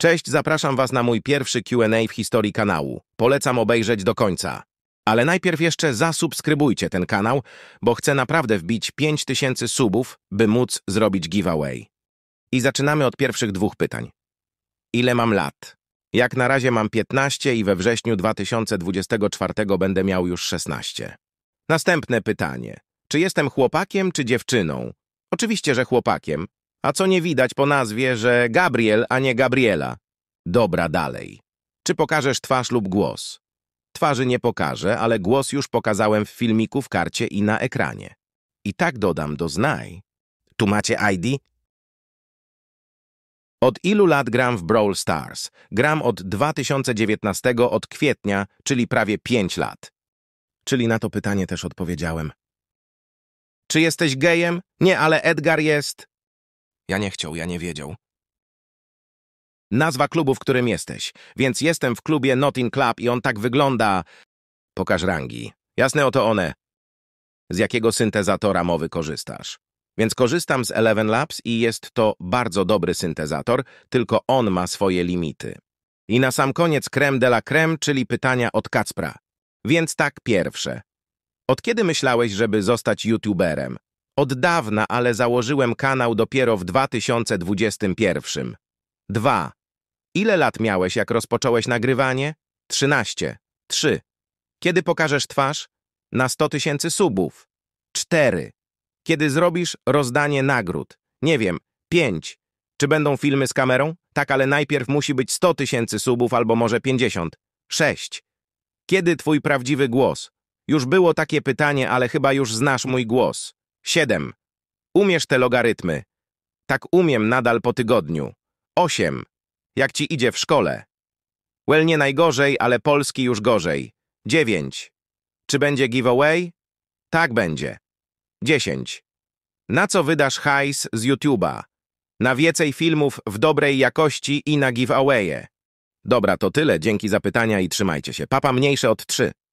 Cześć, zapraszam Was na mój pierwszy Q&A w historii kanału. Polecam obejrzeć do końca. Ale najpierw jeszcze zasubskrybujcie ten kanał, bo chcę naprawdę wbić 5000 subów, by móc zrobić giveaway. I zaczynamy od pierwszych dwóch pytań. Ile mam lat? Jak na razie mam 15 i we wrześniu 2024 będę miał już 16. Następne pytanie. Czy jestem chłopakiem czy dziewczyną? Oczywiście, że chłopakiem, a co nie widać po nazwie, że Gabriel, a nie Gabriela? Dobra, dalej. Czy pokażesz twarz lub głos? Twarzy nie pokażę, ale głos już pokazałem w filmiku w karcie i na ekranie. I tak dodam do znaj. Tu macie ID? Od ilu lat gram w Brawl Stars? Gram od 2019, od kwietnia, czyli prawie 5 lat. Czyli na to pytanie też odpowiedziałem. Czy jesteś gejem? Nie, ale Edgar jest. Ja nie chciał, ja nie wiedział. Nazwa klubu, w którym jesteś. Więc jestem w klubie Not In Club i on tak wygląda... Pokaż rangi. Jasne oto one. Z jakiego syntezatora mowy korzystasz? Więc korzystam z Eleven Labs i jest to bardzo dobry syntezator, tylko on ma swoje limity. I na sam koniec creme de la creme, czyli pytania od Kacpra. Więc tak pierwsze. Od kiedy myślałeś, żeby zostać youtuberem? Od dawna, ale założyłem kanał dopiero w 2021. 2. Ile lat miałeś, jak rozpocząłeś nagrywanie? 13. 3. Kiedy pokażesz twarz? Na 100 tysięcy subów. 4. Kiedy zrobisz rozdanie nagród? Nie wiem. 5. Czy będą filmy z kamerą? Tak, ale najpierw musi być 100 tysięcy subów albo może 50. 6. Kiedy twój prawdziwy głos? Już było takie pytanie, ale chyba już znasz mój głos. Siedem. Umiesz te logarytmy. Tak umiem nadal po tygodniu. Osiem. Jak ci idzie w szkole? Well, nie najgorzej, ale polski już gorzej. Dziewięć. Czy będzie giveaway? Tak będzie. Dziesięć. Na co wydasz hajs z YouTube'a? Na więcej filmów w dobrej jakości i na giveawaye. Dobra, to tyle. Dzięki za pytania i trzymajcie się. Papa mniejsze od trzy.